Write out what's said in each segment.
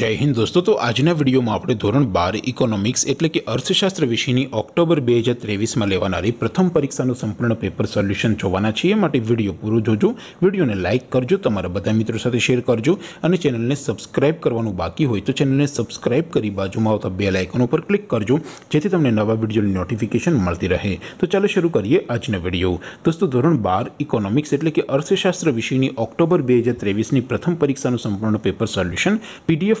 जय हिंद दोस्तों तो आज ना वीडियो में आपण ધોરણ 12 ઇકોનોમિક્સ એટલે કે અર્થશાસ્ત્ર વિષયની ઓક્ટોબર 2023 માં લેવાણારી પ્રથમ પરીક્ષાનું સંપૂર્ણ પેપર સોલ્યુશન જોવાના છે એ માટે વિડિયો પૂરો જોજો વિડિયોને લાઈક કરજો તમારા બધા મિત્રો સાથે શેર કરજો અને ચેનલને સબ્સ્ક્રાઇબ કરવાનું બાકી હોય તો ચેનલને સબ્સ્ક્રાઇબ કરી बाजूમાં આપતો બેલ આઇકન ઉપર ક્લિક કરજો જેથી તમને નવા વિડિયોની નોટિફિકેશન મળતી રહે તો ચાલો શરૂ કરીએ આજનો વિડિયો दोस्तों ધોરણ 12 ઇકોનોમિક્સ એટલે કે અર્થશાસ્ત્ર વિષયની ઓક્ટોબર 2023 ની પ્રથમ પરીક્ષાનું સંપૂર્ણ પેપર સોલ્યુશન પીડીએફ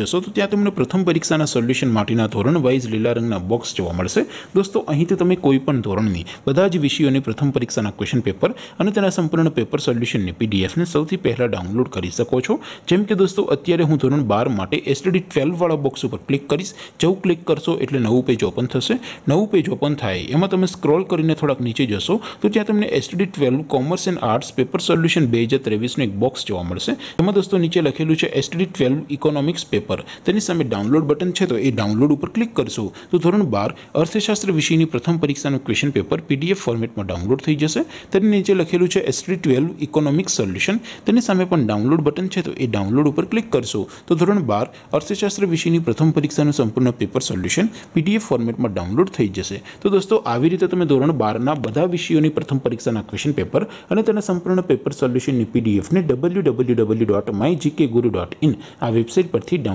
જો સો તો ત્યાં તમને પ્રથમ પરીક્ષાના સોલ્યુશન માટીના ધોરણ વાઇઝ લીલા રંગના બોક્સ જોવા મળશે દોસ્તો અહીં તો તમને કોઈ પણ ધોરણની બધા જ વિષયોની પ્રથમ પરીક્ષાના ક્વેશ્ચન પેપર અને તેના સંપૂર્ણ પેપર સોલ્યુશન ની પીડીએફ ને સૌથી પહેલા ડાઉનલોડ કરી શકો છો જેમ કે દોસ્તો અત્યારે હું ધોરણ 12 માટે STD 12 વાળો બોક્સ ઉપર ક્લિક કરીશ જેઉ ક્લિક કરશો એટલે નવું પેજ ઓપન થશે નવું પેજ ઓપન થાય એમાં તમે સ્ક્રોલ કરીને થોડક નીચે જશો તો ત્યાં તમને STD 12 commerce and arts paper solution 2023 નો એક બોક્સ જોવા મળશે તેમાં દોસ્તો નીચે લખેલું છે STD 12 ઇકોનોમિક્સ પે તની સામે ડાઉનલોડ બટન છે તો એ ડાઉનલોડ ઉપર ક્લિક કરશું તો ધોરણ 12 અર્થશાસ્ત્ર વિષયની પ્રથમ પરીક્ષાનું ક્વેશ્ચન પેપર પીડીએફ ફોર્મેટમાં ડાઉનલોડ થઈ જશે તને નીચે લખેલું છે ST 12 ઇકોનોમિક્સ સોલ્યુશન તની સામે પણ ડાઉનલોડ બટન છે તો એ ડાઉનલોડ ઉપર ક્લિક કરશું તો ધોરણ 12 અર્થશાસ્ત્ર વિષયની પ્રથમ પરીક્ષાનું સંપૂર્ણ પેપર સોલ્યુશન પીડીએફ ફોર્મેટમાં ડાઉનલોડ થઈ જશે તો દોસ્તો આવી રીતે તમે ધોરણ 12 ના બધા વિષયોની પ્રથમ પરીક્ષાના ક્વેશ્ચન પેપર અને તેના સંપૂર્ણ પેપર સોલ્યુશનની પીડીએફ ને www.mygkguru.in આ વેબસાઈટ પરથી